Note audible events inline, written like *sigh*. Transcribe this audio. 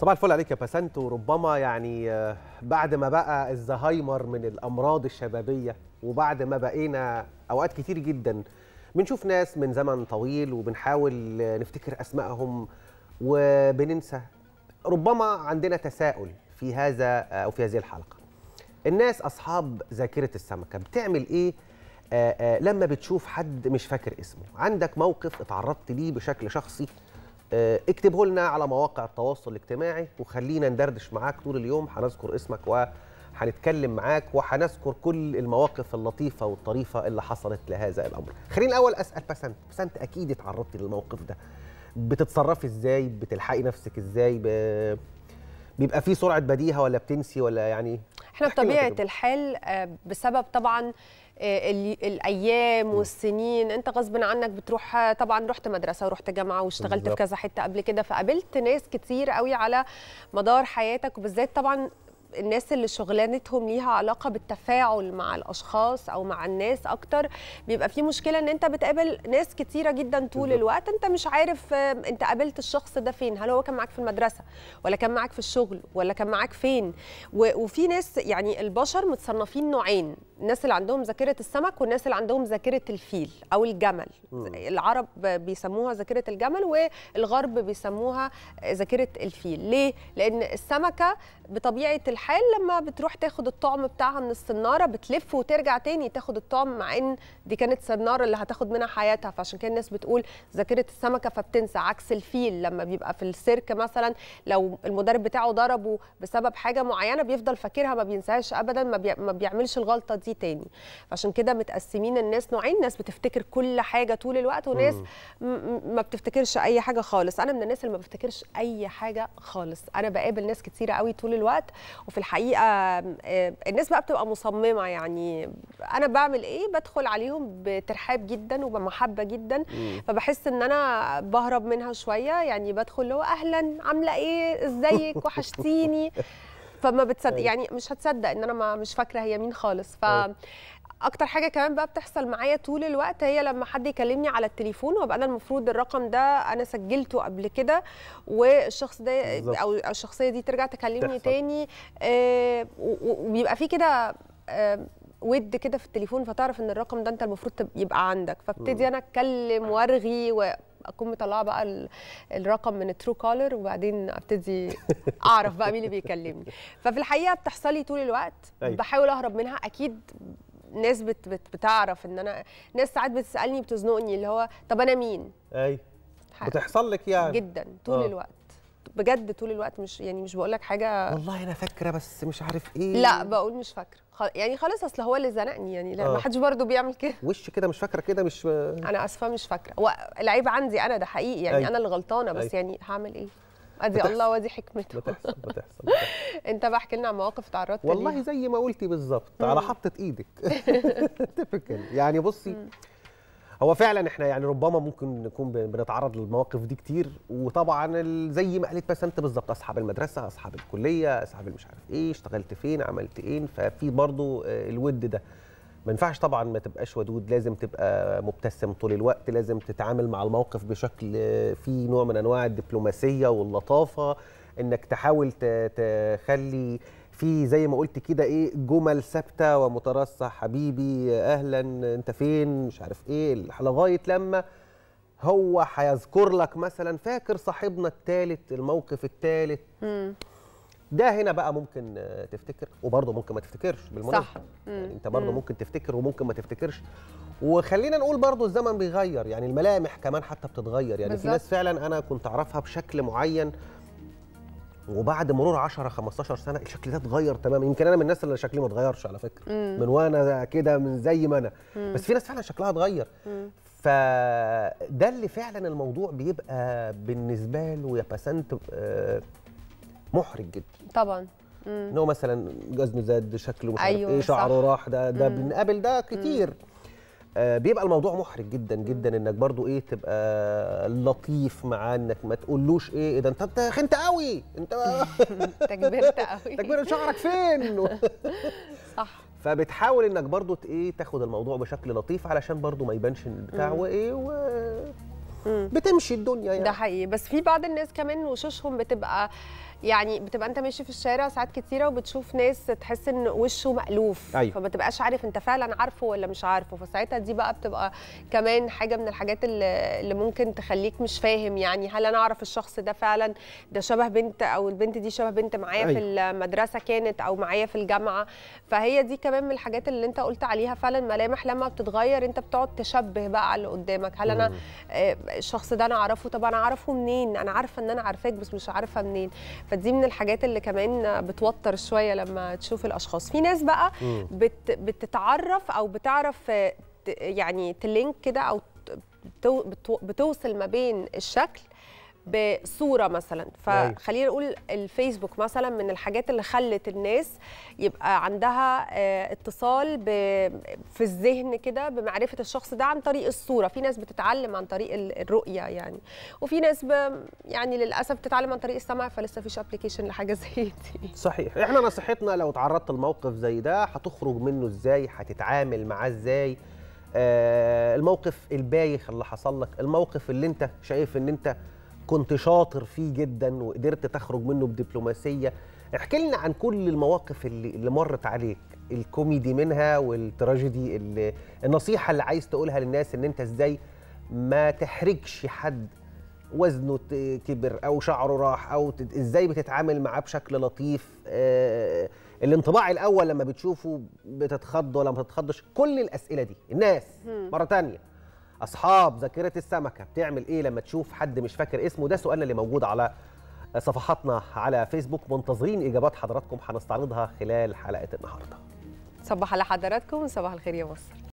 صباح الفل عليك يا باسنت وربما يعني آه، بعد ما بقى الزهايمر من الامراض الشبابيه وبعد ما بقينا اوقات كتير جدا بنشوف ناس من زمن طويل وبنحاول آه، نفتكر اسمائهم وبننسى ربما عندنا تساؤل في هذا آه، او في هذه الحلقه الناس اصحاب ذاكره السمكه بتعمل ايه لما بتشوف حد مش فاكر اسمه عندك موقف اتعرضت ليه بشكل شخصي آه، اكتبه لنا على مواقع التواصل الاجتماعي وخلينا ندردش معاك طول اليوم هنذكر اسمك وهنتكلم معاك وهنذكر كل المواقف اللطيفه والطريفه اللي حصلت لهذا الامر. خلينا الاول اسال بسنت، بسنت اكيد اتعرضتي للموقف ده. بتتصرفي ازاي؟ بتلحقي نفسك ازاي؟ ب... بيبقى في سرعه بديهه ولا بتنسي ولا يعني احنا بطبيعه الحال آه، بسبب طبعا آه، الايام والسنين انت غصب عنك بتروح طبعا رحت مدرسه ورحت جامعه واشتغلت في كذا حته قبل كده فقابلت ناس كتير قوي على مدار حياتك وبالذات طبعا الناس اللي شغلانتهم ليها علاقه بالتفاعل مع الاشخاص او مع الناس اكتر بيبقى في مشكله ان انت بتقابل ناس كتيره جدا طول الوقت انت مش عارف انت قابلت الشخص ده فين هل هو كان معاك في المدرسه ولا كان معاك في الشغل ولا كان معاك فين وفي ناس يعني البشر متصنفين نوعين الناس اللي عندهم ذاكره السمك والناس اللي عندهم ذاكره الفيل او الجمل العرب بيسموها ذاكره الجمل والغرب بيسموها ذاكره الفيل ليه لان السمكه بطبيعه الحال الحال لما بتروح تاخد الطعم بتاعها من السناره بتلف وترجع تاني تاخد الطعم مع ان دي كانت سناره اللي هتاخد منها حياتها فعشان كده الناس بتقول ذاكره السمكه فبتنسى عكس الفيل لما بيبقى في السيرك مثلا لو المدرب بتاعه ضربه بسبب حاجه معينه بيفضل فاكرها ما بينساهاش ابدا ما, بي... ما بيعملش الغلطه دي تاني عشان كده متقسمين الناس نوعين ناس بتفتكر كل حاجه طول الوقت وناس ما بتفتكرش اي حاجه خالص انا من الناس اللي ما بفتكرش اي حاجه خالص انا بقابل ناس كتيره قوي طول الوقت وفي في الحقيقه آه، الناس بقى بتبقى مصممه يعني انا بعمل ايه بدخل عليهم بترحاب جدا وبمحبه جدا مم. فبحس ان انا بهرب منها شويه يعني بدخل اللي هو اهلا عامله ايه ازيك وحشتيني *laughs* فما بتصدق أيوة. يعني مش هتصدق ان انا ما مش فاكره هي مين خالص ف أيوة. اكتر حاجه كمان بقى بتحصل معايا طول الوقت هي لما حد يكلمني على التليفون وابقى انا المفروض الرقم ده انا سجلته قبل كده والشخص ده او الشخصيه دي ترجع تكلمني تحصل. تاني آه، وبيبقى في كده آه، ود كده في التليفون فتعرف ان الرقم ده انت المفروض يبقى عندك فابتدي انا اتكلم وارغي و... اكون مطلعه بقى الرقم من الترو كولر وبعدين ابتدي *laughs* اعرف بقى مين اللي بيكلمني ففي الحقيقه بتحصل لي طول الوقت أيوة. بحاول اهرب منها اكيد ناس بت بت بتعرف ان انا ناس ساعات بتسالني بتزنقني اللي هو طب انا مين ايوه بتحصل لك يعني جدا طول آه. الوقت بجد طول الوقت مش يعني مش بقول لك حاجه والله انا فاكره بس مش عارف ايه لا بقول مش فاكره خل... يعني خلاص اصل هو اللي زنقني يعني لا آه. ما حدش برضه بيعمل كده وش كده مش فاكره كده مش انا اسفه مش فاكره العيب عندي انا ده حقيقي يعني أي. انا اللي غلطانه بس أي. يعني هعمل ايه ادي الله وادي حكمته بتحصل *laughs* بتحصل, بتحصل. انت بقى احكي لنا عن مواقف ليها والله زي ما قلتي بالظبط على حطه ايدك تيبيكال *laughs* يعني بصي هو فعلا احنا يعني ربما ممكن نكون بنتعرض للمواقف دي كتير وطبعا زي ما قالت بس انت بالظبط اصحاب المدرسه اصحاب الكليه اصحاب مش عارف ايه اشتغلت فين عملت ايه ففي برضو آه، الود ده ما ينفعش طبعا ما تبقاش ودود لازم تبقى مبتسم طول الوقت لازم تتعامل مع الموقف بشكل فيه نوع من انواع الدبلوماسيه واللطافه انك تحاول تخلي في زي ما قلت كده ايه جمل ثابته ومترسه حبيبي اهلا انت فين مش عارف ايه لغايه لما هو هيذكر لك مثلا فاكر صاحبنا الثالث الموقف الثالث ده هنا بقى ممكن آه، تفتكر وبرضه ممكن ما تفتكرش بالمناسبه صح يعني انت برضه ممكن تفتكر وممكن ما تفتكرش وخلينا نقول برضه الزمن بيغير يعني الملامح كمان حتى بتتغير يعني في ناس فعلا انا كنت اعرفها بشكل معين وبعد مرور 10 15 سنه الشكل ده اتغير تماما يمكن انا من الناس اللي شكلي ما اتغيرش على فكره مم. من وانا كده من زي ما انا مم. بس في ناس فعلا شكلها اتغير فده اللي فعلا الموضوع بيبقى بالنسبه له يا بسنت آه محرج جدا طبعا ان هو مثلا جزمه زاد شكله مش أيوة ايه شعره راح ده ده بنقابل ده كتير آه بيبقى الموضوع محرج جدا جدا انك برضو ايه تبقى لطيف معاه انك ما تقولوش ايه, إيه ده انت انت خنت قوي انت *laughs* انت كبرت قوي انت شعرك فين *laughs* صح فبتحاول انك برضو ايه تاخد الموضوع بشكل لطيف علشان برضو ما يبانش البتاع وايه و بتمشي الدنيا يعني ده حقيقي بس في بعض الناس كمان وشوشهم بتبقى يعني بتبقى انت ماشي في الشارع ساعات كتيره وبتشوف ناس تحس ان وشه مألوف أيوة. فما تبقاش عارف انت فعلا عارفه ولا مش عارفه فساعتها دي بقى بتبقى كمان حاجه من الحاجات اللي, ممكن تخليك مش فاهم يعني هل انا اعرف الشخص ده فعلا ده شبه بنت او البنت دي شبه بنت معايا أيوة. في المدرسه كانت او معايا في الجامعه فهي دي كمان من الحاجات اللي انت قلت عليها فعلا ملامح لما بتتغير انت بتقعد تشبه بقى على اللي قدامك هل انا آه، الشخص ده انا اعرفه طب انا اعرفه منين انا عارفه ان انا عارفاك بس مش عارفه منين فدي من الحاجات اللي كمان بتوتر شويه لما تشوف الاشخاص في ناس بقى بت بتتعرف او بتعرف يعني تلينك كده او بتوصل ما بين الشكل بصوره مثلا أيوه. فخلينا نقول الفيسبوك مثلا من الحاجات اللي خلت الناس يبقى عندها آه، اتصال في الذهن كده بمعرفه الشخص ده عن طريق الصوره في ناس بتتعلم عن طريق الرؤيه يعني وفي ناس يعني للاسف بتتعلم عن طريق السمع فلسه فيش ابلكيشن لحاجه *laughs* زي دي صحيح احنا نصيحتنا لو تعرضت لموقف زي ده هتخرج منه ازاي هتتعامل معاه ازاي آه الموقف البايخ اللي حصل لك الموقف اللي انت شايف ان انت كنت شاطر فيه جدا وقدرت تخرج منه بدبلوماسيه احكي لنا عن كل المواقف اللي, اللي مرت عليك الكوميدي منها والتراجيدي النصيحه اللي عايز تقولها للناس ان انت ازاي ما تحرجش حد وزنه كبر او شعره راح او ازاي بتتعامل معاه بشكل لطيف آه الانطباع الاول لما بتشوفه بتتخض ولا ما بتتخضش كل الاسئله دي الناس مره ثانيه اصحاب ذاكره السمكه بتعمل ايه لما تشوف حد مش فاكر اسمه ده سؤالنا اللي موجود على صفحاتنا على فيسبوك منتظرين اجابات حضراتكم هنستعرضها خلال حلقه النهارده صباح على حضراتكم وصباح الخير يا مصر